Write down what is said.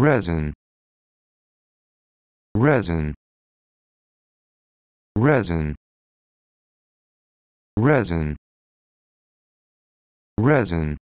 resin resin resin resin resin